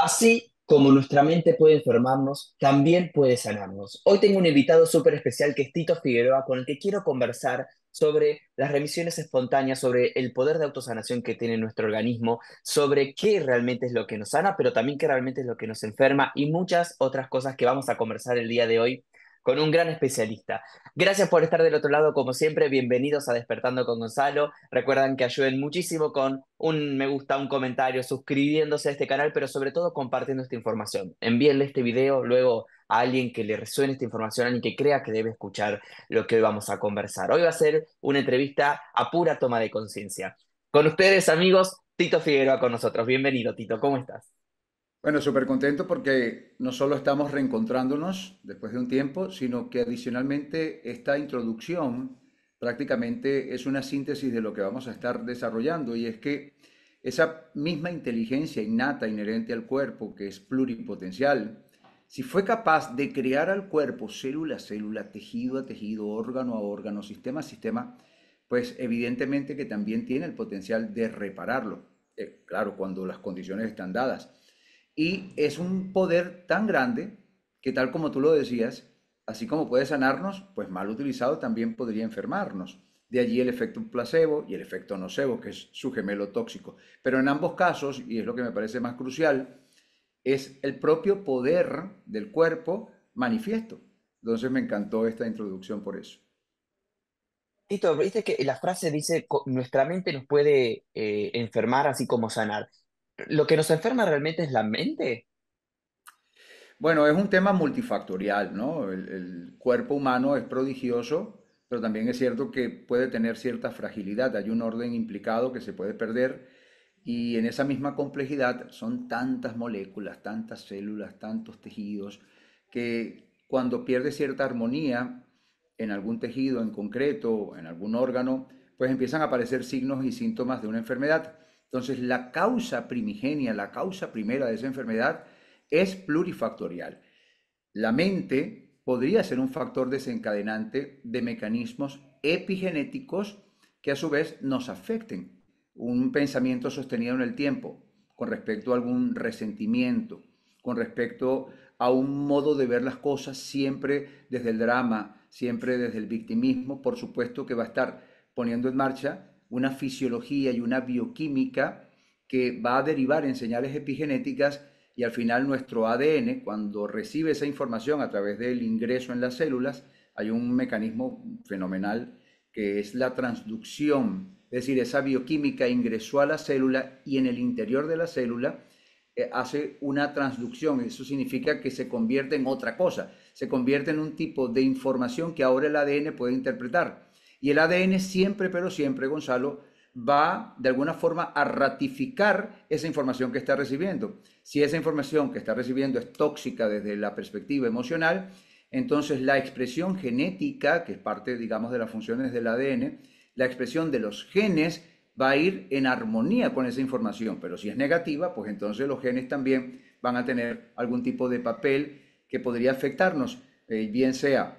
Así como nuestra mente puede enfermarnos, también puede sanarnos. Hoy tengo un invitado súper especial que es Tito Figueroa, con el que quiero conversar sobre las remisiones espontáneas, sobre el poder de autosanación que tiene nuestro organismo, sobre qué realmente es lo que nos sana, pero también qué realmente es lo que nos enferma y muchas otras cosas que vamos a conversar el día de hoy con un gran especialista. Gracias por estar del otro lado, como siempre, bienvenidos a Despertando con Gonzalo. Recuerdan que ayuden muchísimo con un me gusta, un comentario, suscribiéndose a este canal, pero sobre todo compartiendo esta información. Envíenle este video luego a alguien que le resuene esta información, a alguien que crea que debe escuchar lo que hoy vamos a conversar. Hoy va a ser una entrevista a pura toma de conciencia. Con ustedes, amigos, Tito Figueroa con nosotros. Bienvenido, Tito, ¿cómo estás? Bueno, súper contento porque no solo estamos reencontrándonos después de un tiempo, sino que adicionalmente esta introducción prácticamente es una síntesis de lo que vamos a estar desarrollando y es que esa misma inteligencia innata inherente al cuerpo, que es pluripotencial, si fue capaz de crear al cuerpo célula a célula, tejido a tejido, órgano a órgano, sistema a sistema, pues evidentemente que también tiene el potencial de repararlo. Eh, claro, cuando las condiciones están dadas. Y es un poder tan grande que tal como tú lo decías, así como puede sanarnos, pues mal utilizado también podría enfermarnos. De allí el efecto placebo y el efecto nocebo, que es su gemelo tóxico. Pero en ambos casos, y es lo que me parece más crucial, es el propio poder del cuerpo manifiesto. Entonces me encantó esta introducción por eso. Tito, viste que la frase dice, nuestra mente nos puede eh, enfermar así como sanar. ¿Lo que nos enferma realmente es la mente? Bueno, es un tema multifactorial, ¿no? El, cuerpo humano es prodigioso, pero también es cierto que puede tener cierta fragilidad, hay un orden implicado que se puede perder y en esa misma complejidad son tantas moléculas, tantas células, tantos tejidos, que cuando pierde cierta armonía en algún tejido en concreto, en algún órgano, pues empiezan a aparecer signos y síntomas de una enfermedad. Entonces, la causa primigenia, la causa primera de esa enfermedad es plurifactorial. La mente podría ser un factor desencadenante de mecanismos epigenéticos que a su vez nos afecten. Un pensamiento sostenido en el tiempo con respecto a algún resentimiento, con respecto a un modo de ver las cosas siempre desde el drama, siempre desde el victimismo, por supuesto que va a estar poniendo en marcha una fisiología y una bioquímica que va a derivar en señales epigenéticas y al final nuestro ADN, cuando recibe esa información a través del ingreso en las células, hay un mecanismo fenomenal que es la transducción, es decir, esa bioquímica ingresó a la célula y en el interior de la célula eh, hace una transducción, eso significa que se convierte en otra cosa, se convierte en un tipo de información que ahora el ADN puede interpretar. Y el ADN siempre, pero siempre, Gonzalo, va de alguna forma a ratificar esa información que está recibiendo. Si esa información que está recibiendo es tóxica desde la perspectiva emocional, entonces la expresión genética, que es parte, digamos, de las funciones del ADN, la expresión de los genes va a ir en armonía con esa información, pero si es negativa, pues entonces los genes también van a tener algún tipo de papel que podría afectarnos, eh, bien sea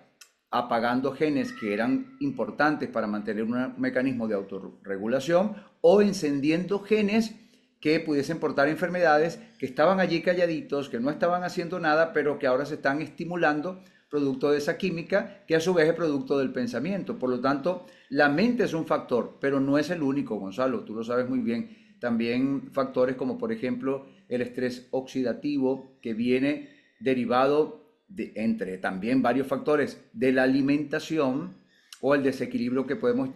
apagando genes que eran importantes para mantener un mecanismo de autorregulación o encendiendo genes que pudiesen portar enfermedades que estaban allí calladitos, que no estaban haciendo nada, pero que ahora se están estimulando producto de esa química, que a su vez es producto del pensamiento. Por lo tanto, la mente es un factor, pero no es el único, Gonzalo, tú lo sabes muy bien. También factores como, por ejemplo, el estrés oxidativo que viene derivado entre también varios factores de la alimentación o el desequilibrio que podemos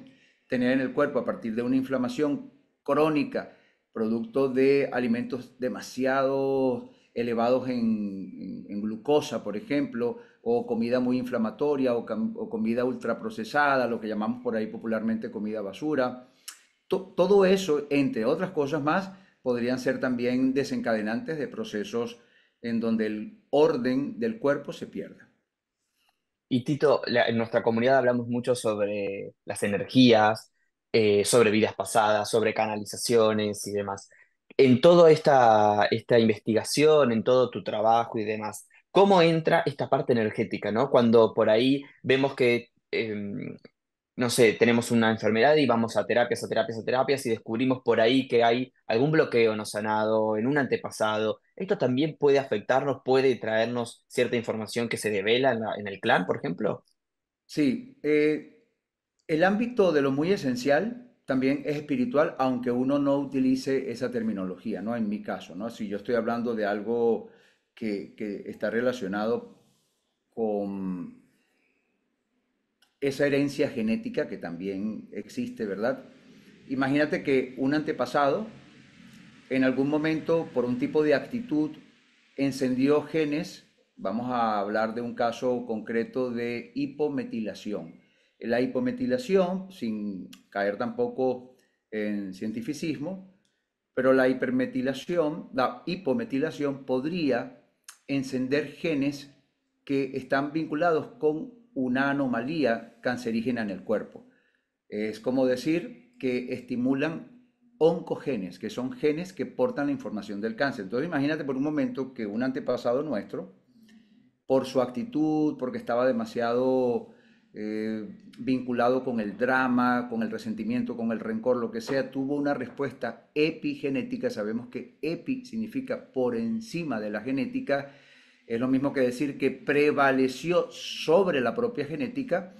tener en el cuerpo a partir de una inflamación crónica, producto de alimentos demasiado elevados en, glucosa, por ejemplo, o comida muy inflamatoria, o, o, comida ultraprocesada, lo que llamamos por ahí popularmente comida basura. todo eso, entre otras cosas más, podrían ser también desencadenantes de procesos en donde el orden del cuerpo se pierda. Y Tito, en nuestra comunidad hablamos mucho sobre las energías, eh, sobre vidas pasadas, sobre canalizaciones y demás. En toda esta, esta investigación, en todo tu trabajo y demás, ¿cómo entra esta parte energética? ¿no? Cuando por ahí vemos que em, no sé, tenemos una enfermedad y vamos a terapias, a terapias, a terapias y descubrimos por ahí que hay algún bloqueo no sanado en un antepasado. ¿Esto también puede afectarnos, puede traernos cierta información que se devela en, el clan, por ejemplo? Sí, eh, el ámbito de lo muy esencial también es espiritual, aunque uno no utilice esa terminología, ¿no? En mi caso, ¿no? Si yo estoy hablando de algo que está relacionado con esa herencia genética que también existe, ¿verdad? Imagínate que un antepasado en algún momento por un tipo de actitud encendió genes, vamos a hablar de un caso concreto de hipometilación. La hipometilación, sin caer tampoco en cientificismo, pero la hipermetilación, la hipometilación podría encender genes que están vinculados con una anomalía cancerígena en el cuerpo. Es como decir que estimulan oncogenes, que son genes que portan la información del cáncer. Entonces imagínate por un momento que un antepasado nuestro, por su actitud, porque estaba demasiado eh, vinculado con el drama, con el resentimiento, con el rencor, lo que sea, tuvo una respuesta epigenética. Sabemos que epi significa por encima de la genética es lo mismo que decir que prevaleció sobre la propia genética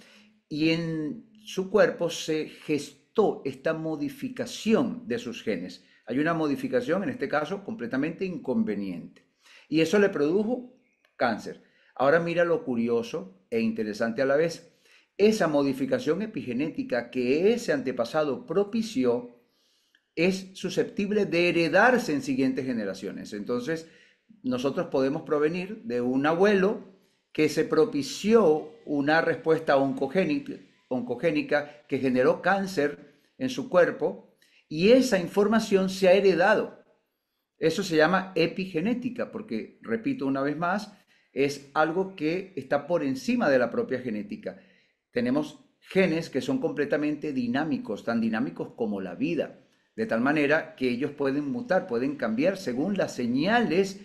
y en su cuerpo se gestó esta modificación de sus genes. Hay una modificación, en este caso, completamente inconveniente. Y eso le produjo cáncer. Ahora mira lo curioso e interesante a la vez. Esa modificación epigenética que ese antepasado propició es susceptible de heredarse en siguientes generaciones. Entonces, nosotros podemos provenir de un abuelo que se propició una respuesta oncogénica, oncogénica que generó cáncer en su cuerpo y esa información se ha heredado. Eso se llama epigenética porque, repito una vez más, es algo que está por encima de la propia genética. Tenemos genes que son completamente dinámicos, tan dinámicos como la vida, de tal manera que ellos pueden mutar, pueden cambiar según las señales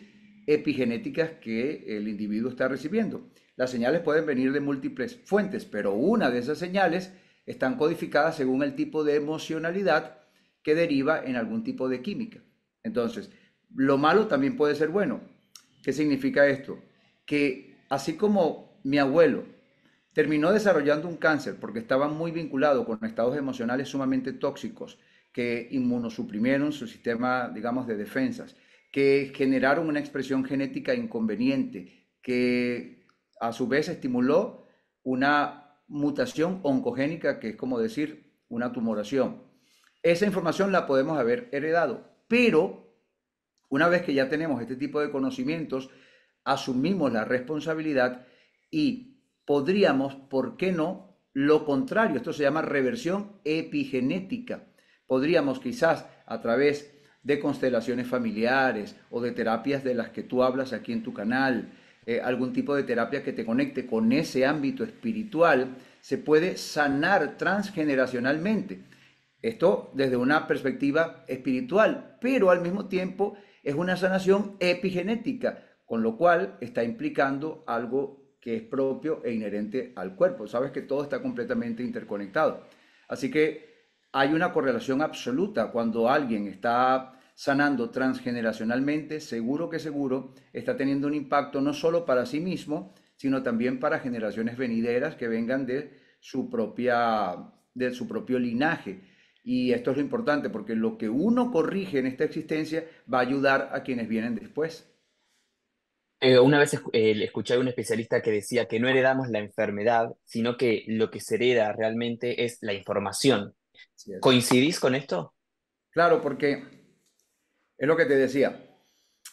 epigenéticas que el individuo está recibiendo. Las señales pueden venir de múltiples fuentes, pero una de esas señales están codificadas según el tipo de emocionalidad que deriva en algún tipo de química. Entonces, lo malo también puede ser bueno. ¿Qué significa esto? Que así como mi abuelo terminó desarrollando un cáncer porque estaba muy vinculado con estados emocionales sumamente tóxicos que inmunosuprimieron su sistema, digamos, de defensas, que generaron una expresión genética inconveniente, que a su vez estimuló una mutación oncogénica, que es como decir una tumoración. Esa información la podemos haber heredado, pero una vez que ya tenemos este tipo de conocimientos, asumimos la responsabilidad y podríamos, ¿por qué no? Lo contrario, esto se llama reversión epigenética. Podríamos quizás a través de constelaciones familiares o de terapias de las que tú hablas aquí en tu canal, eh, algún tipo de terapia que te conecte con ese ámbito espiritual, se puede sanar transgeneracionalmente. Esto desde una perspectiva espiritual, pero al mismo tiempo es una sanación epigenética, con lo cual está implicando algo que es propio e inherente al cuerpo. Sabes que todo está completamente interconectado. Así que hay una correlación absoluta cuando alguien está sanando transgeneracionalmente, seguro que seguro está teniendo un impacto no solo para sí mismo, sino también para generaciones venideras que vengan de su, propia, de su propio linaje. Y esto es lo importante, porque lo que uno corrige en esta existencia va a ayudar a quienes vienen después. Eh, una vez eh, escuché a un especialista que decía que no heredamos la enfermedad, sino que lo que se hereda realmente es la información. ¿Coincidís con esto? Claro, porque es lo que te decía.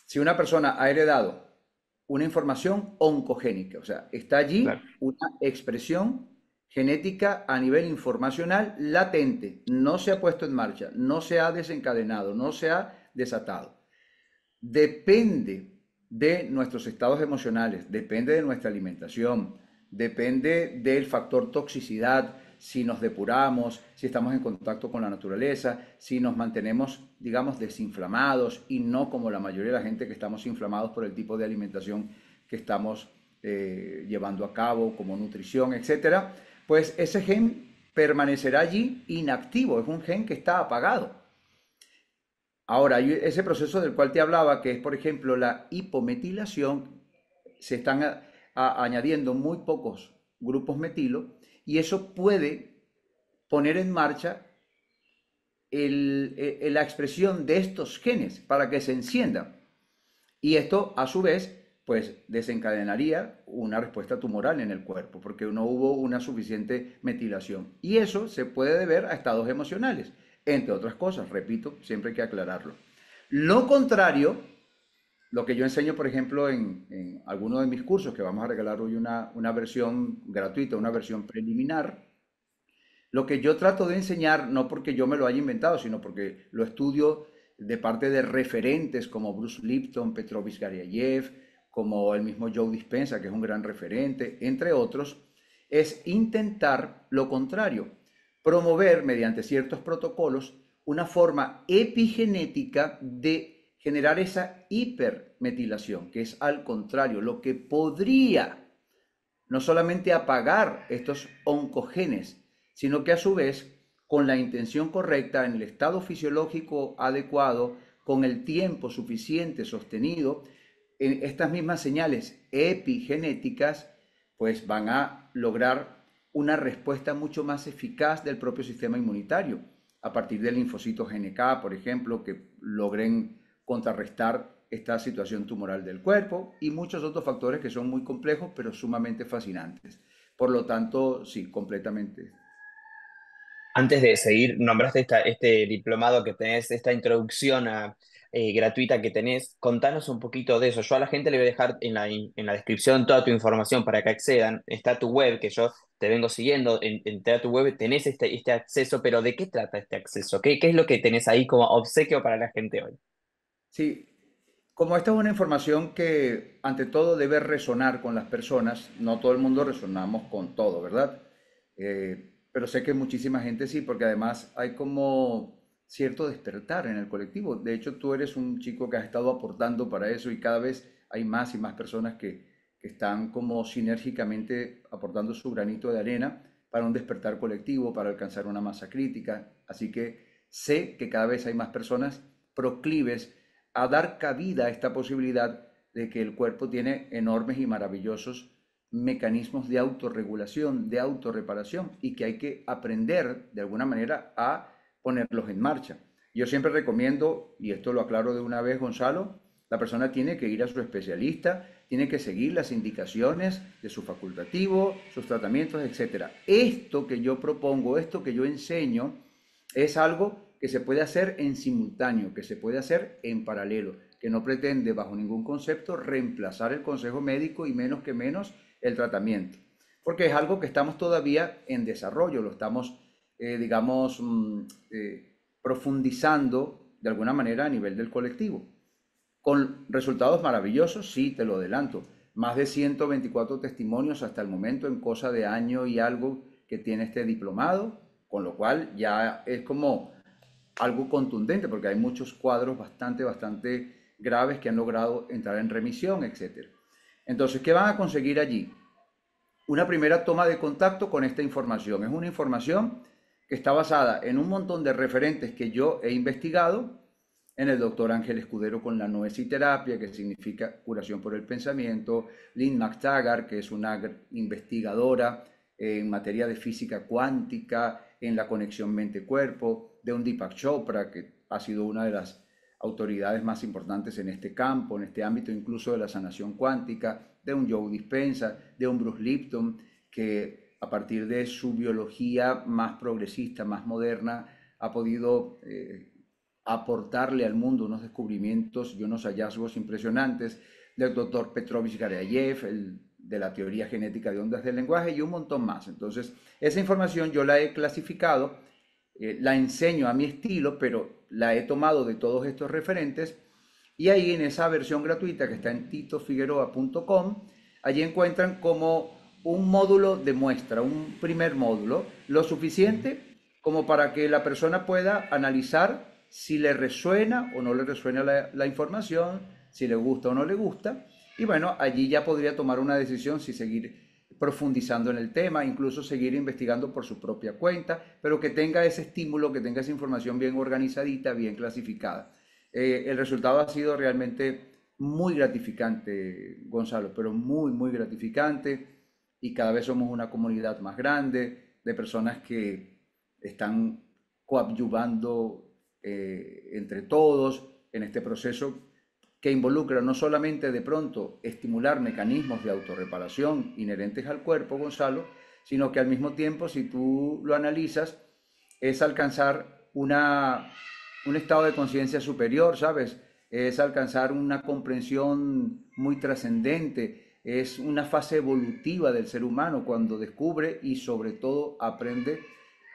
Si una persona ha heredado una información oncogénica, o sea, está allí una expresión genética a nivel informacional latente, no se ha puesto en marcha, no se ha desencadenado, no se ha desatado. Depende de nuestros estados emocionales, depende de nuestra alimentación, depende del factor toxicidad, si nos depuramos, si estamos en contacto con la naturaleza, si nos mantenemos, digamos, desinflamados y no como la mayoría de la gente que estamos inflamados por el tipo de alimentación que estamos eh, llevando a cabo, como nutrición, etcétera, pues ese gen permanecerá allí inactivo, es un gen que está apagado. Ahora, ese proceso del cual te hablaba, que es por ejemplo la hipometilación, se están añadiendo muy pocos grupos metilo y eso puede poner en marcha el, eh, eh, la expresión de estos genes para que se encienda. Y esto, a su vez, pues desencadenaría una respuesta tumoral en el cuerpo, porque no hubo una suficiente metilación. Y eso se puede deber a estados emocionales, entre otras cosas, repito, siempre hay que aclararlo. Lo contrario lo que yo enseño, por ejemplo, en, en algunos de mis cursos, que vamos a regalar hoy una, versión gratuita, una versión preliminar, lo que yo trato de enseñar, no porque yo me lo haya inventado, sino porque lo estudio de parte de referentes como Bruce Lipton, Petrovich garyev como el mismo Joe Dispensa, que es un gran referente, entre otros, es intentar lo contrario, promover mediante ciertos protocolos una forma epigenética de generar esa hipermetilación, que es al contrario, lo que podría no solamente apagar estos oncogenes, sino que a su vez, con la intención correcta, en el estado fisiológico adecuado, con el tiempo suficiente sostenido, estas mismas señales epigenéticas, pues van a lograr una respuesta mucho más eficaz del propio sistema inmunitario, a partir del linfocito GNK, por ejemplo, que logren contrarrestar esta situación tumoral del cuerpo y muchos otros factores que son muy complejos pero sumamente fascinantes. Por lo tanto, sí, completamente. Antes de seguir, nombraste esta, este diplomado que tenés, esta introducción a, ah, eh, gratuita que tenés. Contanos un poquito de eso. Yo a la gente le voy a dejar en la, en la descripción toda tu información para que accedan. Está tu web, que yo te vengo siguiendo. En, en tu web tenés este, este acceso, pero ¿de qué trata este acceso? ¿Qué, ¿Qué es lo que tenés ahí como obsequio para la gente hoy? Sí, como esta es una información que ante todo debe resonar con las personas, no todo el mundo resonamos con todo, ¿verdad? Eh, pero sé que muchísima gente sí, porque además hay como cierto despertar en el colectivo. De hecho, tú eres un chico que has estado aportando para eso y cada vez hay más y más personas que, que están como sinérgicamente aportando su granito de arena para un despertar colectivo, para alcanzar una masa crítica. Así que sé que cada vez hay más personas proclives a dar cabida a esta posibilidad de que el cuerpo tiene enormes y maravillosos mecanismos de autorregulación, de autorreparación y que hay que aprender de alguna manera a ponerlos en marcha. Yo siempre recomiendo, y esto lo aclaro de una vez Gonzalo, la persona tiene que ir a su especialista, tiene que seguir las indicaciones de su facultativo, sus tratamientos, etc. Esto que yo propongo, esto que yo enseño, es algo que se puede hacer en simultáneo, que se puede hacer en paralelo, que no pretende bajo ningún concepto reemplazar el consejo médico y menos que menos el tratamiento, porque es algo que estamos todavía en desarrollo, lo estamos, eh, digamos, mm, eh, profundizando de alguna manera a nivel del colectivo, con resultados maravillosos, sí, te lo adelanto, más de 124 testimonios hasta el momento en cosa de año y algo que tiene este diplomado, con lo cual ya es como algo contundente, porque hay muchos cuadros bastante, bastante graves que han logrado entrar en remisión, etc. Entonces, ¿qué van a conseguir allí? Una primera toma de contacto con esta información. Es una información que está basada en un montón de referentes que yo he investigado, en el doctor Ángel Escudero con la noesiterapia, que significa curación por el pensamiento, Lynn McTaggart, que es una investigadora en materia de física cuántica, en la conexión mente-cuerpo, de un Deepak Chopra, que ha sido una de las autoridades más importantes en este campo, en este ámbito incluso de la sanación cuántica, de un Joe Dispensa, de un Bruce Lipton, que a partir de su biología más progresista, más moderna, ha podido eh, aportarle al mundo unos descubrimientos y unos hallazgos impresionantes, del doctor Petrovich Gareyev, el de la teoría genética de ondas del lenguaje y un montón más. Entonces, esa información yo la he clasificado eh, la enseño a mi estilo, pero la he tomado de todos estos referentes. Y ahí en esa versión gratuita que está en titofigueroa.com, allí encuentran como un módulo de muestra, un primer módulo, lo suficiente como para que la persona pueda analizar si le resuena o no le resuena la, la información, si le gusta o no le gusta. Y bueno, allí ya podría tomar una decisión si seguir profundizando en el tema, incluso seguir investigando por su propia cuenta, pero que tenga ese estímulo, que tenga esa información bien organizadita, bien clasificada. Eh, el resultado ha sido realmente muy gratificante, Gonzalo, pero muy, muy gratificante. Y cada vez somos una comunidad más grande de personas que están coadyuvando eh, entre todos en este proceso que involucra no solamente de pronto estimular mecanismos de autorreparación inherentes al cuerpo, Gonzalo, sino que al mismo tiempo, si tú lo analizas, es alcanzar una, un estado de conciencia superior, ¿sabes? Es alcanzar una comprensión muy trascendente, es una fase evolutiva del ser humano cuando descubre y sobre todo aprende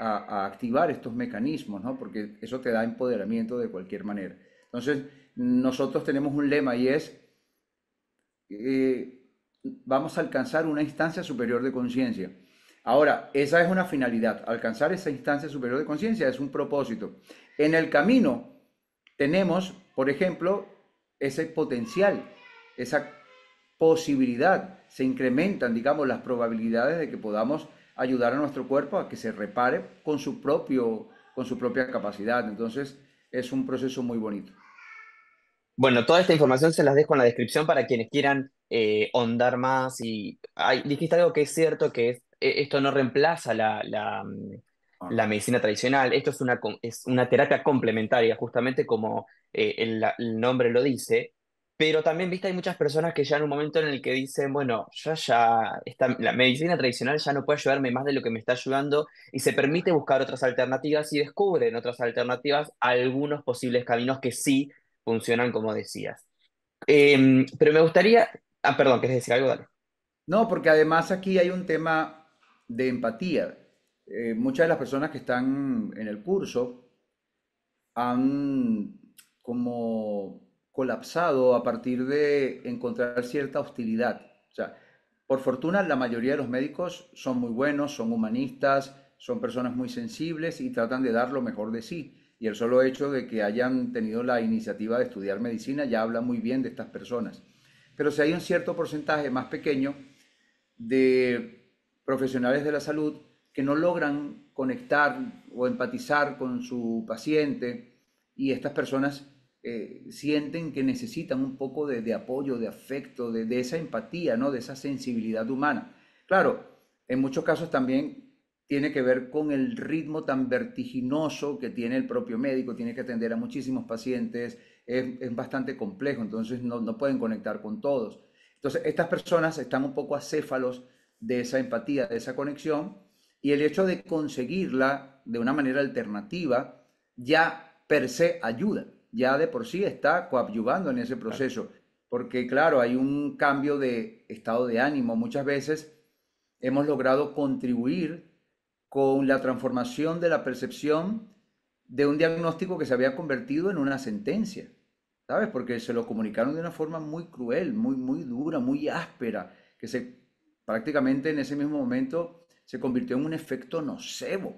a, a, activar estos mecanismos, ¿no? Porque eso te da empoderamiento de cualquier manera. Entonces, nosotros tenemos un lema y es, eh, vamos a alcanzar una instancia superior de conciencia. Ahora, esa es una finalidad, alcanzar esa instancia superior de conciencia es un propósito. En el camino tenemos, por ejemplo, ese potencial, esa posibilidad, se incrementan, digamos, las probabilidades de que podamos ayudar a nuestro cuerpo a que se repare con su, propio, con su propia capacidad. Entonces, es un proceso muy bonito. Bueno, toda esta información se las dejo en la descripción para quienes quieran eh, más. Y hay, dijiste algo que es cierto, que e, esto no reemplaza ah. la, medicina tradicional, esto es una, es una terapia complementaria, justamente como eh, el, nombre lo dice. Pero también, viste, hay muchas personas que ya en un momento en el que dicen, bueno, ya, ya, la medicina tradicional ya no puede ayudarme más de lo que me está ayudando y se permite buscar otras alternativas y descubren otras alternativas, algunos posibles caminos que sí funcionan como decías. Em, pero me gustaría... Ah, perdón, ¿quieres decir algo? Dale. No, porque además aquí hay un tema de empatía. Eh, muchas de las personas que están en el curso han como colapsado a partir de encontrar cierta hostilidad. O sea, por fortuna la mayoría de los médicos son muy buenos, son humanistas, son personas muy sensibles y tratan de dar lo mejor de sí. Y el solo hecho de que hayan tenido la iniciativa de estudiar medicina ya habla muy bien de estas personas. Pero si hay un cierto porcentaje más pequeño de profesionales de la salud que no logran conectar o empatizar con su paciente y estas personas eh, sienten que necesitan un poco de, apoyo, de afecto, de, de, esa empatía, ¿no? de esa sensibilidad humana. Claro, en muchos casos también tiene que ver con el ritmo tan vertiginoso que tiene el propio médico, tiene que atender a muchísimos pacientes, es, bastante complejo, entonces no, no, pueden conectar con todos. Entonces, estas personas están un poco acéfalos de esa empatía, de esa conexión, y el hecho de conseguirla de una manera alternativa ya per se ayuda, ya de por sí está coadyuvando en ese proceso, porque claro, hay un cambio de estado de ánimo, muchas veces hemos logrado contribuir con la transformación de la percepción de un diagnóstico que se había convertido en una sentencia, ¿sabes? Porque se lo comunicaron de una forma muy cruel, muy, muy dura, muy áspera, que se prácticamente en ese mismo momento se convirtió en un efecto nocebo,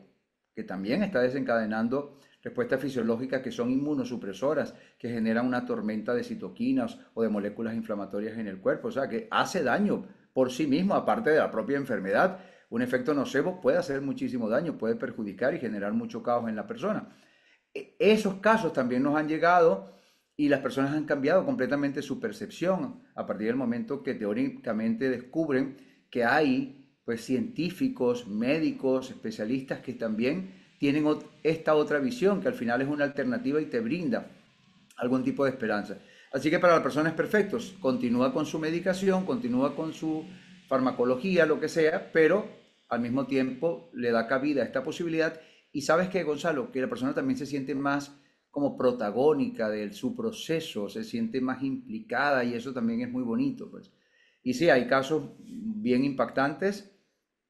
que también está desencadenando respuestas fisiológicas que son inmunosupresoras, que generan una tormenta de citoquinas o de moléculas inflamatorias en el cuerpo, o sea, que hace daño por sí mismo, aparte de la propia enfermedad, un efecto nocebo puede hacer muchísimo daño, puede perjudicar y generar mucho caos en la persona. E, esos casos también nos han llegado y las personas han cambiado completamente su percepción a partir del momento que teóricamente descubren que hay pues científicos, médicos, especialistas que también tienen esta otra visión que al final es una alternativa y te brinda algún tipo de esperanza. Así que para las personas perfectos, continúa con su medicación, continúa con su farmacología, lo que sea, pero al mismo tiempo le da cabida a esta posibilidad. Y sabes que, Gonzalo, que la persona también se siente más como protagónica de su proceso, se siente más implicada y eso también es muy bonito. Pues. Y sí, hay casos bien impactantes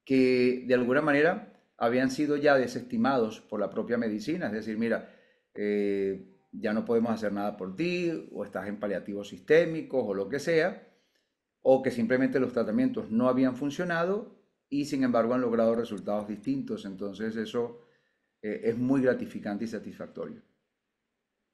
que de alguna manera habían sido ya desestimados por la propia medicina, es decir, mira, eh, ya no podemos hacer nada por ti, o estás en paliativos sistémicos, o lo que sea, o que simplemente los tratamientos no habían funcionado y sin embargo han logrado resultados distintos. Entonces eso eh, es muy gratificante y satisfactorio.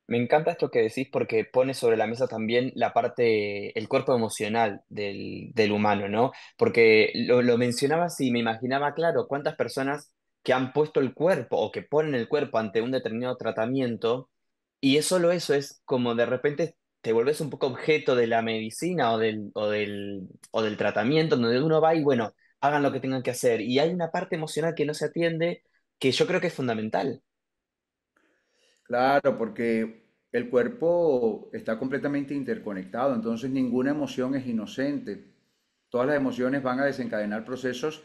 Me encanta esto que decís porque pone sobre la mesa también la parte, el cuerpo emocional del, del humano, ¿no? Porque lo, lo mencionabas y me imaginaba, claro, cuántas personas que han puesto el cuerpo o que ponen el cuerpo ante un determinado tratamiento y es solo eso, es como de repente te volvés un poco objeto de la medicina o del, o del, o del tratamiento, donde uno va y bueno, hagan lo que tengan que hacer. Y hay una parte emocional que no se atiende, que yo creo que es fundamental. Claro, porque el cuerpo está completamente interconectado, entonces ninguna emoción es inocente. Todas las emociones van a desencadenar procesos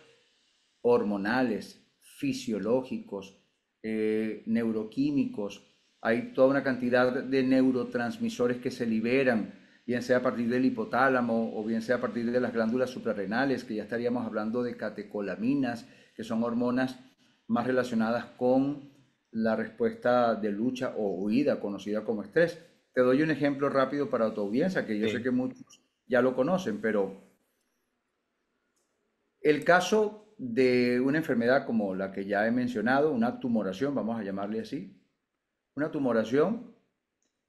hormonales, fisiológicos, eh, neuroquímicos. Hay toda una cantidad de neurotransmisores que se liberan bien sea a partir del hipotálamo o bien sea a partir de las glándulas suprarrenales, que ya estaríamos hablando de catecolaminas, que son hormonas más relacionadas con la respuesta de lucha o huida, conocida como estrés. Te doy un ejemplo rápido para tu audiencia, que yo sé que muchos ya lo conocen, pero el caso de una enfermedad como la que ya he mencionado, una tumoración, vamos a llamarle así, una tumoración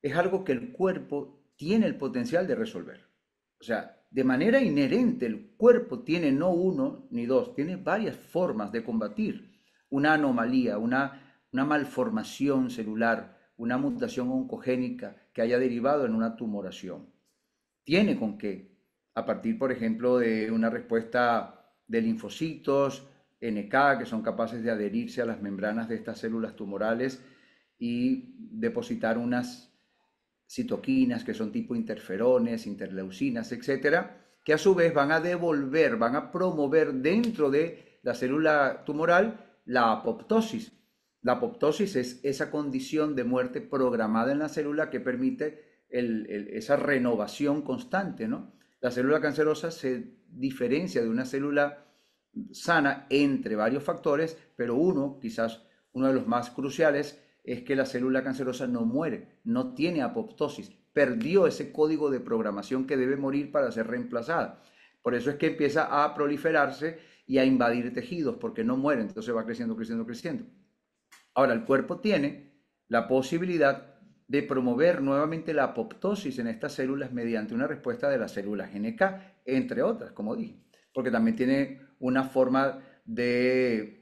es algo que el cuerpo tiene el potencial de resolver. O sea, de manera inherente el cuerpo tiene no uno ni dos, tiene varias formas de combatir una anomalía, una, malformación celular, una mutación oncogénica que haya derivado en una tumoración. Tiene con qué, a partir, por ejemplo, de una respuesta de linfocitos, NK, que son capaces de adherirse a las membranas de estas células tumorales y depositar unas citoquinas que son tipo interferones, interleucinas, etcétera, que a su vez van a devolver, van a promover dentro de la célula tumoral la apoptosis. La apoptosis es esa condición de muerte programada en la célula que permite esa renovación constante, La célula cancerosa se diferencia de una célula sana entre varios factores, pero uno, quizás uno de los más cruciales, es que la célula cancerosa no muere, no tiene apoptosis, perdió ese código de programación que debe morir para ser reemplazada. Por eso es que empieza a proliferarse y a invadir tejidos, porque no muere, entonces va creciendo, creciendo, creciendo. Ahora, el cuerpo tiene la posibilidad de promover nuevamente la apoptosis en estas células mediante una respuesta de las células GNK, entre otras, como dije, porque también tiene una forma de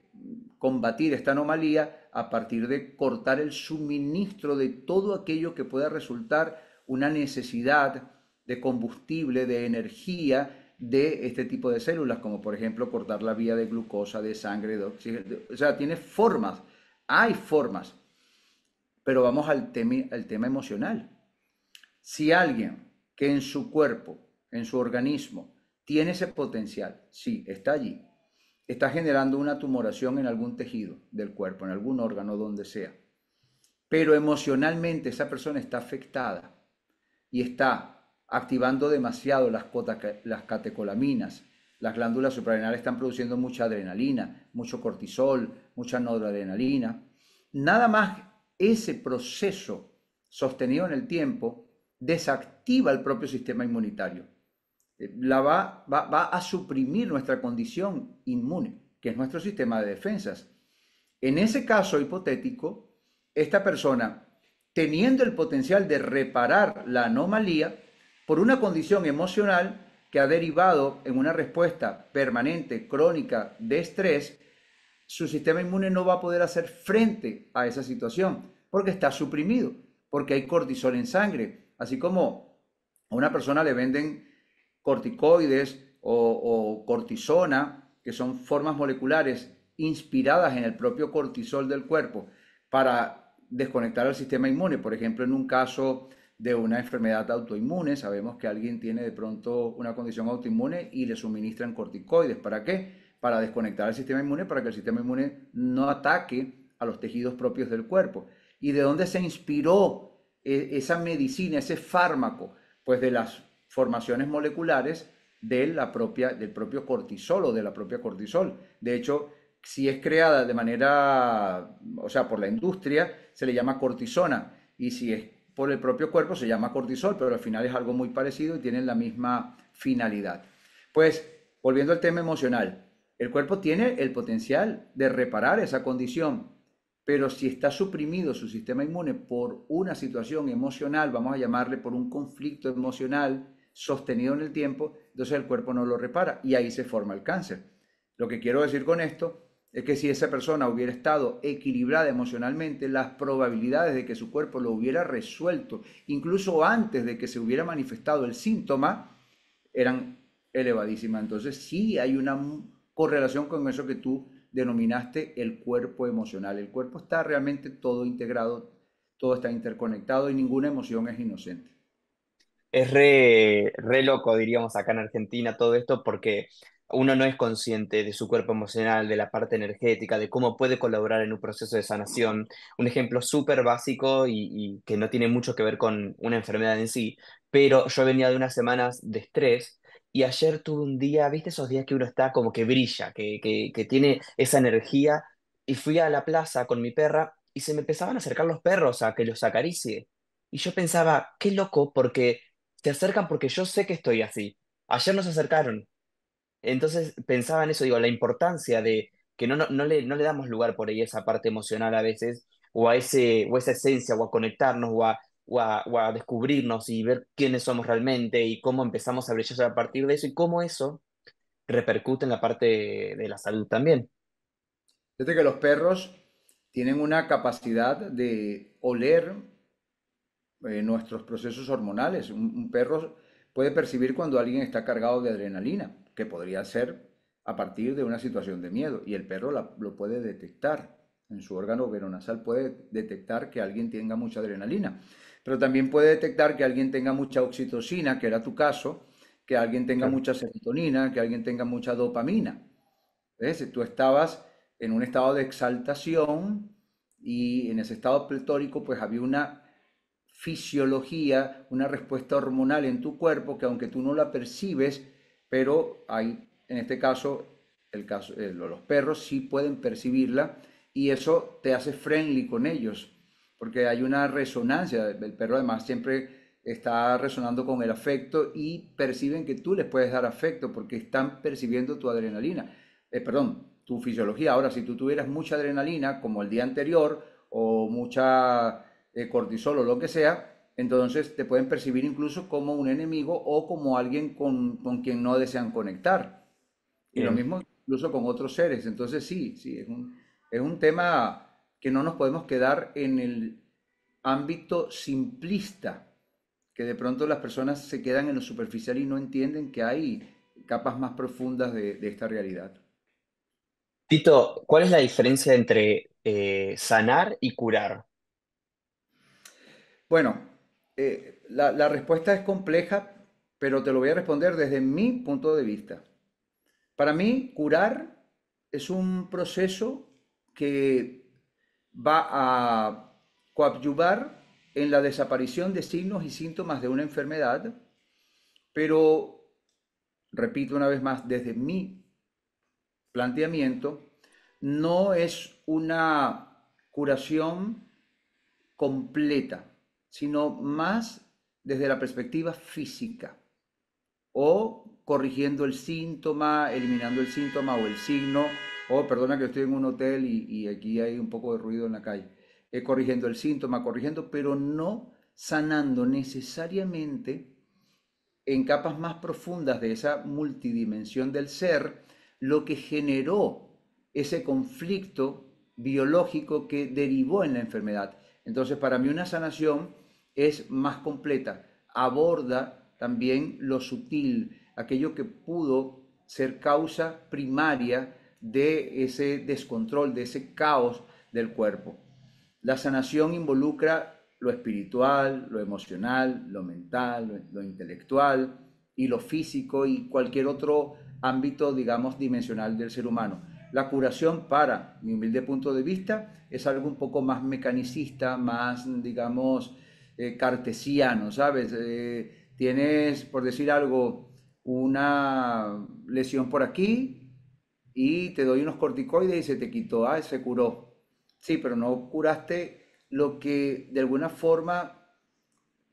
combatir esta anomalía a partir de cortar el suministro de todo aquello que pueda resultar una necesidad de combustible, de energía de este tipo de células, como por ejemplo cortar la vía de glucosa, de sangre, de oxígeno. O sea, tiene formas, hay formas. Pero vamos al, tema, al tema emocional. Si alguien que en su cuerpo, en su organismo, tiene ese potencial, sí, está allí, está generando una tumoración en algún tejido del cuerpo, en algún órgano, donde sea. Pero emocionalmente esa persona está afectada y está activando demasiado las, catecolaminas. Las glándulas suprarrenales están produciendo mucha adrenalina, mucho cortisol, mucha noradrenalina. Nada más ese proceso sostenido en el tiempo desactiva el propio sistema inmunitario la va, va a suprimir nuestra condición inmune, que es nuestro sistema de defensas. En ese caso hipotético, esta persona, teniendo el potencial de reparar la anomalía por una condición emocional que ha derivado en una respuesta permanente, crónica, de estrés, su sistema inmune no va a poder hacer frente a esa situación porque está suprimido, porque hay cortisol en sangre. Así como a una persona le venden corticoides o, cortisona, que son formas moleculares inspiradas en el propio cortisol del cuerpo para desconectar al sistema inmune. Por ejemplo, en un caso de una enfermedad autoinmune, sabemos que alguien tiene de pronto una condición autoinmune y le suministran corticoides. ¿Para qué? Para desconectar al sistema inmune, para que el sistema inmune no ataque a los tejidos propios del cuerpo. ¿Y de dónde se inspiró eh, esa medicina, ese fármaco? Pues de las formaciones moleculares de la propia, del propio cortisol o de la propia cortisol. De hecho, si es creada de manera, o sea, por la industria, se le llama cortisona y si es por el propio cuerpo se llama cortisol, pero al final es algo muy parecido y tienen la misma finalidad. Pues, volviendo al tema emocional, el cuerpo tiene el potencial de reparar esa condición, pero si está suprimido su sistema inmune por una situación emocional, vamos a llamarle por un conflicto emocional, sostenido en el tiempo, entonces el cuerpo no lo repara y ahí se forma el cáncer. Lo que quiero decir con esto es que si esa persona hubiera estado equilibrada emocionalmente, las probabilidades de que su cuerpo lo hubiera resuelto, incluso antes de que se hubiera manifestado el síntoma, eran elevadísimas. Entonces sí hay una correlación con eso que tú denominaste el cuerpo emocional. El cuerpo está realmente todo integrado, todo está interconectado y ninguna emoción es inocente es re, loco, diríamos, acá en Argentina todo esto, porque uno no es consciente de su cuerpo emocional, de la parte energética, de cómo puede colaborar en un proceso de sanación. Un ejemplo súper básico y, que no tiene mucho que ver con una enfermedad en sí, pero yo venía de unas semanas de estrés y ayer tuve un día, viste esos días que uno está como que brilla, que, que tiene esa energía, y fui a la plaza con mi perra y se me empezaban a acercar los perros a que los acaricie. Y yo pensaba, qué loco, porque te acercan porque yo sé que estoy así. Ayer nos acercaron. Entonces pensaba en eso, digo, la importancia de que no, no, le, no le damos lugar por ahí a esa parte emocional a veces, o a, ese, o esa esencia, o a conectarnos, o a, descubrirnos y ver quiénes somos realmente y cómo empezamos a brillar a partir de eso y cómo eso repercute en la parte de, la salud también. Fíjate que los perros tienen una capacidad de oler eh, nuestros procesos hormonales. Un, perro puede percibir cuando alguien está cargado de adrenalina, que podría ser a partir de una situación de miedo, y el perro lo puede detectar. En su órgano veronasal puede detectar que alguien tenga mucha adrenalina, pero también puede detectar que alguien tenga mucha oxitocina, que era tu caso, que alguien tenga mucha serotonina, que alguien tenga mucha dopamina. ¿Ves? Tú estabas en un estado de exaltación y en ese estado pletórico pues había una fisiología, una respuesta hormonal en tu cuerpo que aunque tú no la percibes, pero hay, en este caso, el caso eh, los perros sí pueden percibirla y eso te hace friendly con ellos, porque hay una resonancia, el perro además siempre está resonando con el afecto y perciben que tú les puedes dar afecto porque están percibiendo tu adrenalina, eh, perdón, tu fisiología. Ahora, si tú tuvieras mucha adrenalina como el día anterior o mucha eh, cortisol o lo que sea, entonces te pueden percibir incluso como un enemigo o como alguien con, quien no desean conectar. Y lo mismo incluso con otros seres. Entonces sí, sí, es un, tema que no nos podemos quedar en el ámbito simplista, que de pronto las personas se quedan en lo superficial y no entienden que hay capas más profundas de, esta realidad. Tito, ¿cuál es la diferencia entre eh, sanar y curar? Bueno, eh, la, la respuesta es compleja, pero te lo voy a responder desde mi punto de vista. Para mí, curar es un proceso que va a coadyuvar en la desaparición de signos y síntomas de una enfermedad, pero, repito una vez más, desde mi planteamiento, no es una curación completa sino más desde la perspectiva física o corrigiendo el síntoma, eliminando el síntoma o el signo, o perdona que estoy en un hotel y, aquí hay un poco de ruido en la calle, eh, corrigiendo el síntoma, corrigiendo, pero no sanando necesariamente en capas más profundas de esa multidimensión del ser, lo que generó ese conflicto biológico que derivó en la enfermedad. Entonces, para mí una sanación es más completa, aborda también lo sutil, aquello que pudo ser causa primaria de ese descontrol, de ese caos del cuerpo. La sanación involucra lo espiritual, lo emocional, lo mental, lo, intelectual y lo físico y cualquier otro ámbito, digamos, dimensional del ser humano. La curación, para mi humilde punto de vista, es algo un poco más mecanicista, más, digamos, eh, cartesiano, ¿sabes? Eh, tienes, por decir algo, una lesión por aquí y te doy unos corticoides y se te quitó, ah, se curó. Sí, pero no curaste lo que de alguna forma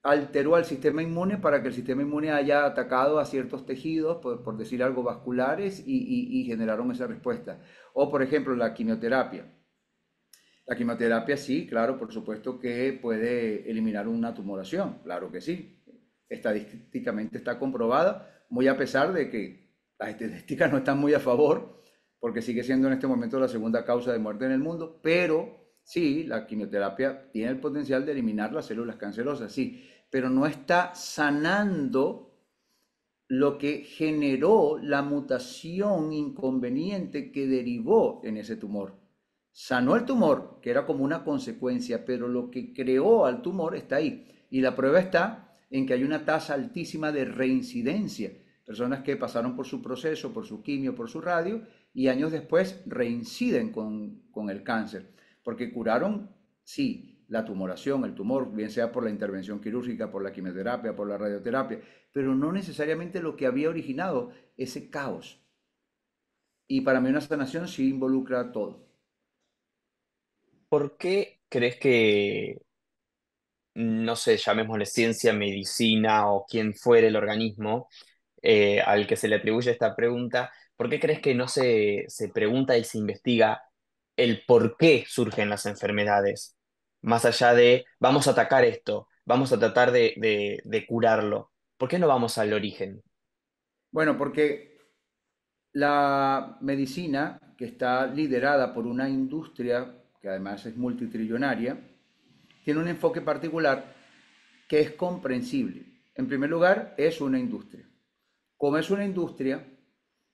alteró al sistema inmune para que el sistema inmune haya atacado a ciertos tejidos, por, decir algo, vasculares y generaron esa respuesta. O, por ejemplo, la quimioterapia la quimioterapia sí, claro, por supuesto que puede eliminar una tumoración, claro que sí. Estadísticamente está comprobada, muy a pesar de que las estadísticas no están muy a favor, porque sigue siendo en este momento la segunda causa de muerte en el mundo, pero sí, la quimioterapia tiene el potencial de eliminar las células cancerosas, sí, pero no está sanando lo que generó la mutación inconveniente que derivó en ese tumor sanó el tumor, que era como una consecuencia, pero lo que creó al tumor está ahí. Y la prueba está en que hay una tasa altísima de reincidencia. Personas que pasaron por su proceso, por su quimio, por su radio, y años después reinciden con, con el cáncer, porque curaron, sí, la tumoración, el tumor, bien sea por la intervención quirúrgica, por la quimioterapia, por la radioterapia, pero no necesariamente lo que había originado ese caos. Y para mí una sanación sí involucra a todo. ¿por qué crees que, no sé, llamémosle ciencia, medicina o quien fuera el organismo eh, al que se le atribuye esta pregunta, ¿por qué crees que no se, pregunta y se investiga el por qué surgen las enfermedades? Más allá de, vamos a atacar esto, vamos a tratar de, de curarlo. ¿Por qué no vamos al origen? Bueno, porque la medicina, que está liderada por una industria que además es multitrillonaria, tiene un enfoque particular que es comprensible. En primer lugar, es una industria. Como es una industria,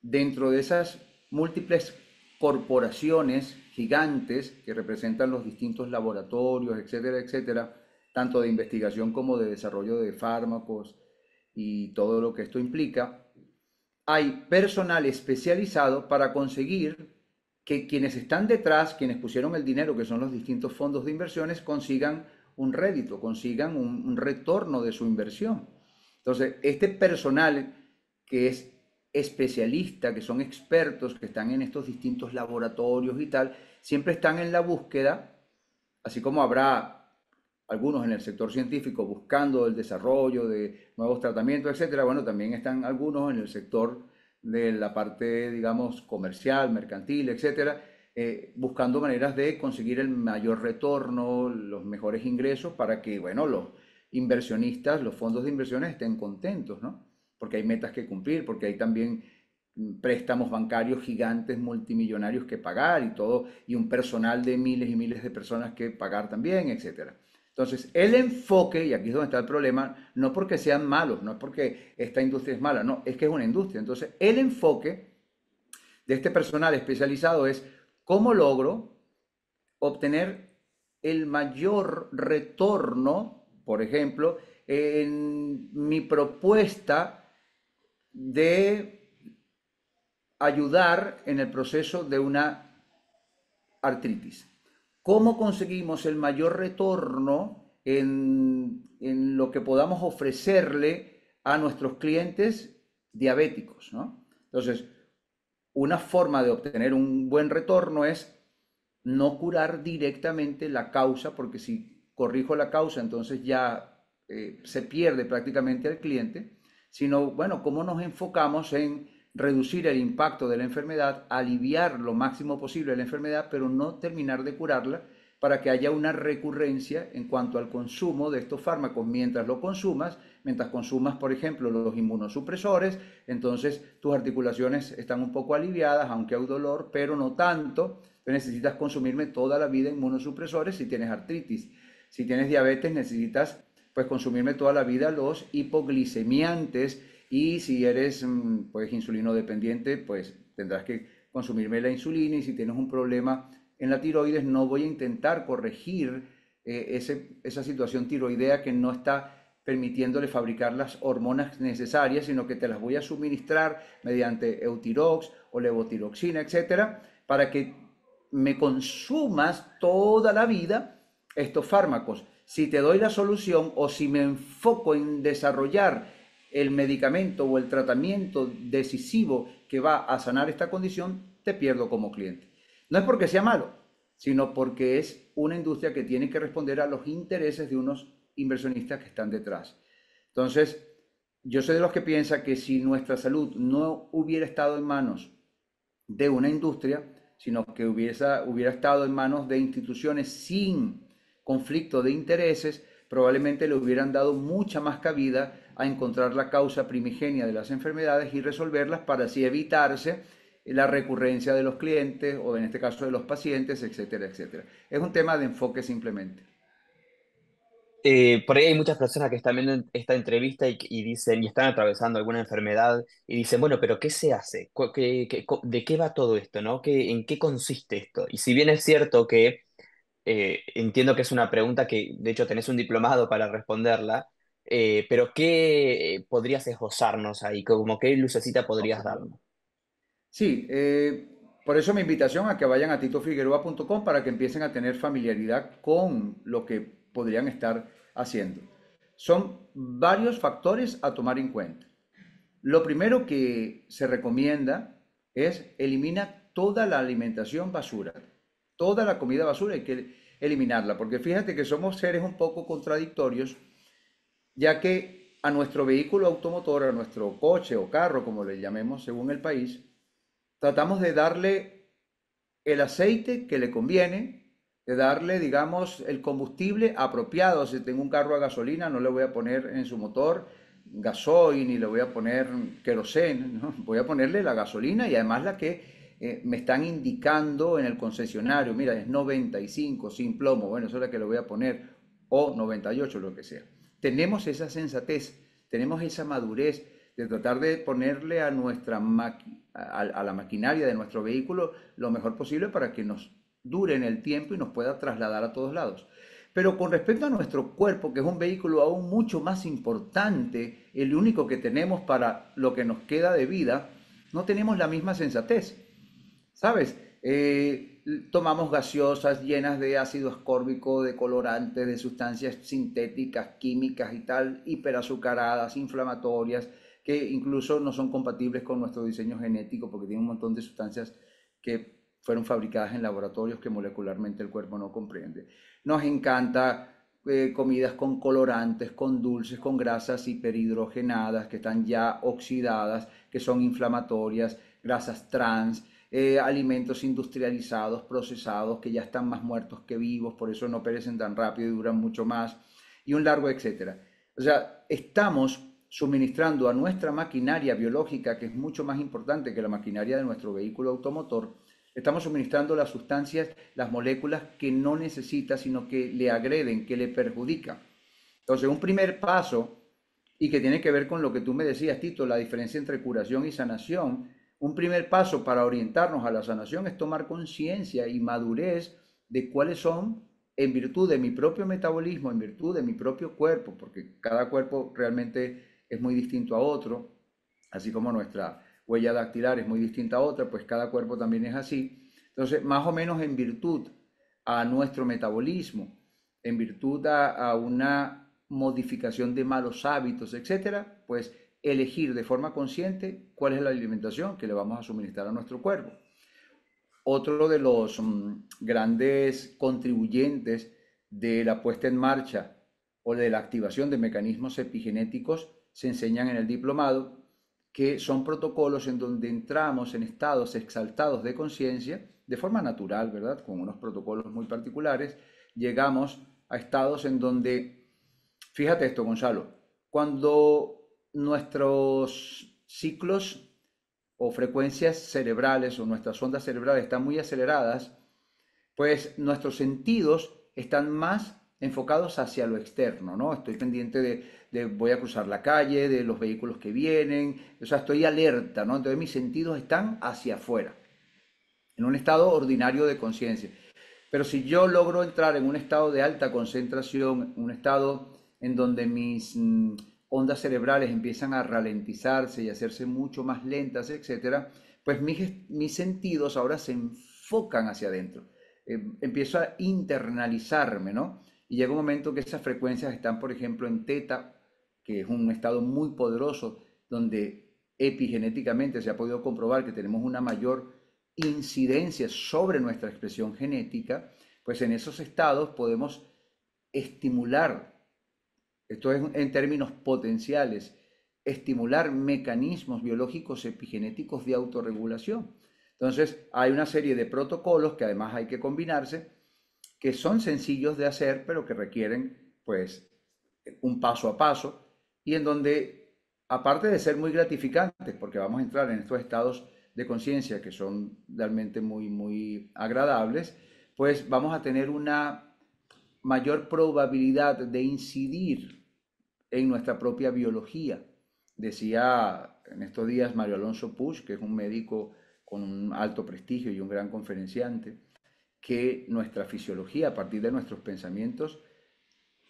dentro de esas múltiples corporaciones gigantes que representan los distintos laboratorios, etcétera, etcétera, tanto de investigación como de desarrollo de fármacos y todo lo que esto implica, hay personal especializado para conseguir que quienes están detrás, quienes pusieron el dinero, que son los distintos fondos de inversiones, consigan un rédito, consigan un, retorno de su inversión. Entonces, este personal que es especialista, que son expertos, que están en estos distintos laboratorios y tal, siempre están en la búsqueda, así como habrá algunos en el sector científico buscando el desarrollo de nuevos tratamientos, etcétera. Bueno, también están algunos en el sector de la parte, digamos, comercial, mercantil, etcétera, eh, buscando maneras de conseguir el mayor retorno, los mejores ingresos para que, bueno, los inversionistas, los fondos de inversiones estén contentos, ¿no? Porque hay metas que cumplir, porque hay también mm, préstamos bancarios gigantes, multimillonarios que pagar y todo, y un personal de miles y miles de personas que pagar también, etcétera. Entonces, el enfoque, y aquí es donde está el problema, no porque sean malos, no es porque esta industria es mala, no, es que es una industria. Entonces, el enfoque de este personal especializado es cómo logro obtener el mayor retorno, por ejemplo, en mi propuesta de ayudar en el proceso de una artritis. ¿Cómo conseguimos el mayor retorno en, lo que podamos ofrecerle a nuestros clientes diabéticos? Entonces, una forma de obtener un buen retorno es no curar directamente la causa, porque si corrijo la causa, entonces ya eh, se pierde prácticamente al cliente, sino, bueno, cómo nos enfocamos en reducir el impacto de la enfermedad, aliviar lo máximo posible la enfermedad, pero no terminar de curarla para que haya una recurrencia en cuanto al consumo de estos fármacos mientras lo consumas, mientras consumas, por ejemplo, los inmunosupresores, entonces tus articulaciones están un poco aliviadas, aunque hay dolor, pero no tanto, necesitas consumirme toda la vida inmunosupresores si tienes artritis. Si tienes diabetes necesitas pues consumirme toda la vida los hipoglicemiantes y si eres mm, pues insulino dependiente, pues tendrás que consumirme la insulina y si tienes un problema en la tiroides, no voy a intentar corregir eh, esa situación tiroidea que no está permitiéndole fabricar las hormonas necesarias, sino que te las voy a suministrar mediante eutirox o levotiroxina, etcétera, para que me consumas toda la vida estos fármacos. Si te doy la solución o si me enfoco en desarrollar el medicamento o el tratamiento decisivo que va a sanar esta condición, te pierdo como cliente. No es porque sea malo, sino porque es una industria que tiene que responder a los intereses de unos inversionistas que están detrás. Entonces, yo soy de los que piensa que si nuestra salud no hubiera estado en manos de una industria, sino que hubiera estado en manos de instituciones sin conflicto de intereses, probablemente le hubieran dado mucha más cabida a encontrar la causa primigenia de las enfermedades y resolverlas para así evitarse la recurrencia de los clientes o en este caso de los pacientes, etcétera, etcétera. Es un tema de enfoque simplemente. Eh, por ahí hay muchas personas que están viendo esta entrevista y, dicen y están atravesando alguna enfermedad y dicen, bueno, pero ¿qué se hace? de qué va todo esto? ¿no? ¿En qué consiste esto? Y si bien es cierto que eh, entiendo que es una pregunta que de hecho tenés un diplomado para responderla, eh, pero ¿qué eh, podrías esbozarnos ahí? Como qué lucecita podrías darnos. Sí, eh, por eso mi invitación a que vayan a titofigueroa.com para que empiecen a tener familiaridad con lo que podrían estar haciendo. Son varios factores a tomar en cuenta. Lo primero que se recomienda es elimina toda la alimentación basura, toda la comida basura hay que eliminarla, porque fíjate que somos seres un poco contradictorios ya que a nuestro vehículo automotor, a nuestro coche o carro, como le llamemos según el país, tratamos de darle el aceite que le conviene, de darle, digamos, el combustible apropiado. Si tengo un carro a gasolina, no le voy a poner en su motor gasoil ni le voy a poner queroseno, ¿no? voy a ponerle la gasolina y además la que eh, me están indicando en el concesionario, mira, es 95 sin plomo, bueno, eso es la que le voy a poner, o 98, lo que sea tenemos esa sensatez, tenemos esa madurez de tratar de ponerle a, nuestra a, la maquinaria de nuestro vehículo lo mejor posible para que nos dure en el tiempo y nos pueda trasladar a todos lados. Pero con respecto a nuestro cuerpo, que es un vehículo aún mucho más importante, el único que tenemos para lo que nos queda de vida, no tenemos la misma sensatez. ¿Sabes? Eh, tomamos gaseosas llenas de ácido ascórbico, de colorantes, de sustancias sintéticas, químicas y tal, hiperazucaradas, inflamatorias, que incluso no son compatibles con nuestro diseño genético porque tienen un montón de sustancias que fueron fabricadas en laboratorios que molecularmente el cuerpo no comprende. Nos encanta eh, comidas con colorantes, con dulces, con grasas hiperhidrogenadas que están ya oxidadas, que son inflamatorias, grasas trans, eh, alimentos industrializados, procesados, que ya están más muertos que vivos, por eso no perecen tan rápido y duran mucho más, y un largo etcétera. O sea, estamos suministrando a nuestra maquinaria biológica, que es mucho más importante que la maquinaria de nuestro vehículo automotor, estamos suministrando las sustancias, las moléculas que no necesita, sino que le agreden, que le perjudican. Entonces, un primer paso, y que tiene que ver con lo que tú me decías, Tito, la diferencia entre curación y sanación, un primer paso para orientarnos a la sanación es tomar conciencia y madurez de cuáles son, en virtud de mi propio metabolismo, en virtud de mi propio cuerpo, porque cada cuerpo realmente es muy distinto a otro, así como nuestra huella dactilar es muy distinta a otra, pues cada cuerpo también es así. Entonces, más o menos en virtud a nuestro metabolismo, en virtud a, una modificación de malos hábitos, etcétera, pues elegir de forma consciente cuál es la alimentación que le vamos a suministrar a nuestro cuerpo. Otro de los mm, grandes contribuyentes de la puesta en marcha o de la activación de mecanismos epigenéticos se enseñan en el diplomado, que son protocolos en donde entramos en estados exaltados de conciencia de forma natural, ¿verdad? Con unos protocolos muy particulares, llegamos a estados en donde, fíjate esto, Gonzalo, cuando nuestros ciclos o frecuencias cerebrales o nuestras ondas cerebrales están muy aceleradas, pues nuestros sentidos están más enfocados hacia lo externo, ¿no? Estoy pendiente de, voy a cruzar la calle, de los vehículos que vienen, o sea, estoy alerta, ¿no? Entonces mis sentidos están hacia afuera, en un estado ordinario de conciencia. Pero si yo logro entrar en un estado de alta concentración, un estado en donde mis mm, ondas cerebrales empiezan a ralentizarse y hacerse mucho más lentas, etcétera, pues mis, sentidos ahora se enfocan hacia adentro. Em, empiezo a internalizarme, ¿no? Y llega un momento que esas frecuencias están, por ejemplo, en teta, que es un estado muy poderoso, donde epigenéticamente se ha podido comprobar que tenemos una mayor incidencia sobre nuestra expresión genética, pues en esos estados podemos estimular esto es en términos potenciales, estimular mecanismos biológicos epigenéticos de autorregulación. Entonces, hay una serie de protocolos que además hay que combinarse, que son sencillos de hacer, pero que requieren, pues, un paso a paso, y en donde, aparte de ser muy gratificantes, porque vamos a entrar en estos estados de conciencia que son realmente muy, muy agradables, pues vamos a tener una mayor probabilidad de incidir en nuestra propia biología. Decía en estos días Mario Alonso Push, que es un médico con un alto prestigio y un gran conferenciante, que nuestra fisiología, a partir de nuestros pensamientos,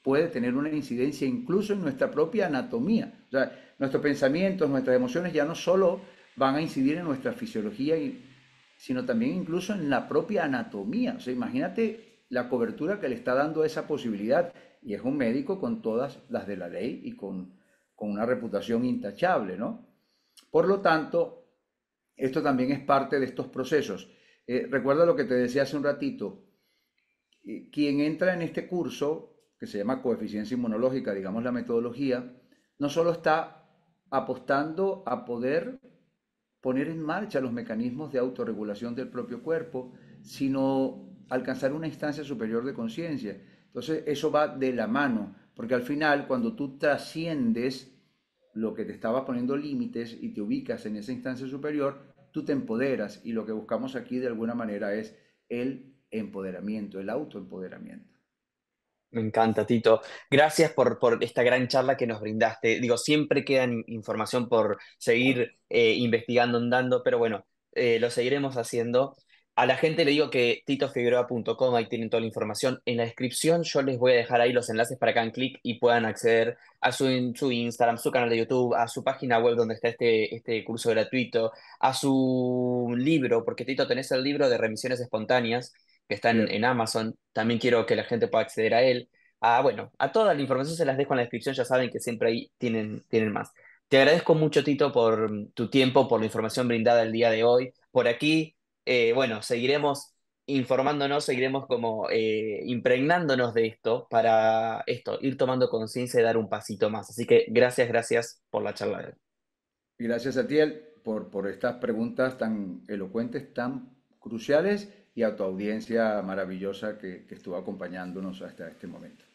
puede tener una incidencia incluso en nuestra propia anatomía. O sea, nuestros pensamientos, nuestras emociones ya no solo van a incidir en nuestra fisiología, sino también incluso en la propia anatomía. O sea, imagínate la cobertura que le está dando esa posibilidad. Y es un médico con todas las de la ley y con, una reputación intachable, ¿no? Por lo tanto, esto también es parte de estos procesos. Eh, recuerda lo que te decía hace un ratito. Eh, quien entra en este curso, que se llama coeficiencia inmunológica, digamos la metodología, no solo está apostando a poder poner en marcha los mecanismos de autorregulación del propio cuerpo, sino alcanzar una instancia superior de conciencia. Entonces eso va de la mano, porque al final cuando tú trasciendes lo que te estaba poniendo límites y te ubicas en esa instancia superior, tú te empoderas y lo que buscamos aquí de alguna manera es el empoderamiento, el autoempoderamiento. Me encanta, Tito. Gracias por, esta gran charla que nos brindaste. Digo, siempre queda información por seguir eh, investigando, andando, pero bueno, eh, lo seguiremos haciendo. A la gente le digo que titofigueroa.com, ahí tienen toda la información. En la descripción yo les voy a dejar ahí los enlaces para que hagan clic y puedan acceder a su, su, Instagram, su canal de YouTube, a su página web donde está este, este curso gratuito, a su libro, porque Tito tenés el libro de remisiones espontáneas que está en, Amazon. También quiero que la gente pueda acceder a él. Ah, bueno, a toda la información se las dejo en la descripción, ya saben que siempre ahí tienen, tienen más. Te agradezco mucho, Tito, por tu tiempo, por la información brindada el día de hoy. Por aquí eh, bueno, seguiremos informándonos, seguiremos como eh, impregnándonos de esto para esto, ir tomando conciencia y dar un pasito más. Así que gracias, gracias por la charla. Gracias a ti por, por estas preguntas tan elocuentes, tan cruciales y a tu audiencia maravillosa que estuvo acompañándonos hasta este momento.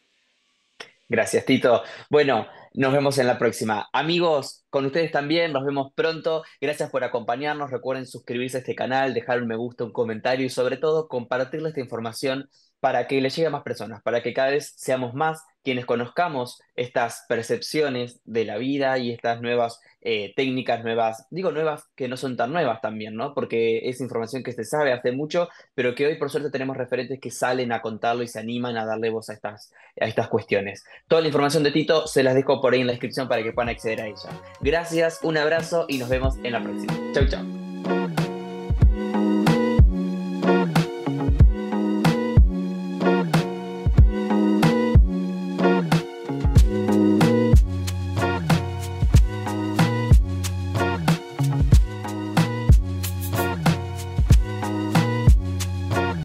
Gracias, Tito. Bueno, nos vemos en la próxima. Amigos, con ustedes también, nos vemos pronto. Gracias por acompañarnos. Recuerden suscribirse a este canal, dejar un me gusta, un comentario y sobre todo compartirles esta información para que le llegue a más personas, para que cada vez seamos más quienes conozcamos estas percepciones de la vida y estas nuevas eh, técnicas, nuevas, digo nuevas que no son tan nuevas también, ¿no? Porque es información que se sabe hace mucho, pero que hoy por suerte tenemos referentes que salen a contarlo y se animan a darle voz a estas, a estas cuestiones. Toda la información de Tito se las dejo por ahí en la descripción para que puedan acceder a ella. Gracias, un abrazo y nos vemos en la próxima. Chau, chau.